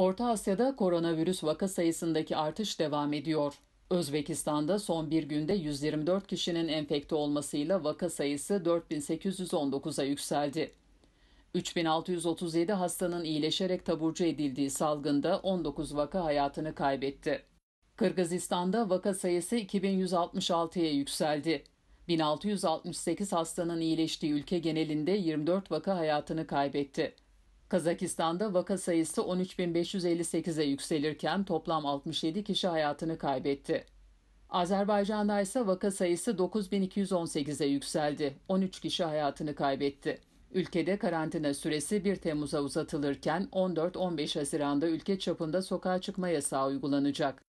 Orta Asya'da koronavirüs vaka sayısındaki artış devam ediyor. Özbekistan'da son bir günde 124 kişinin enfekte olmasıyla vaka sayısı 4819'a yükseldi. 3637 hastanın iyileşerek taburcu edildiği salgında 19 vaka hayatını kaybetti. Kırgızistan'da vaka sayısı 2166'ya yükseldi. 1668 hastanın iyileştiği ülke genelinde 24 vaka hayatını kaybetti. Kazakistan'da vaka sayısı 13.558'e yükselirken toplam 67 kişi hayatını kaybetti. Azerbaycan'da ise vaka sayısı 9.218'e yükseldi. 13 kişi hayatını kaybetti. Ülkede karantina süresi 1 Temmuz'a uzatılırken 14-15 Haziran'da ülke çapında sokağa çıkma yasağı uygulanacak.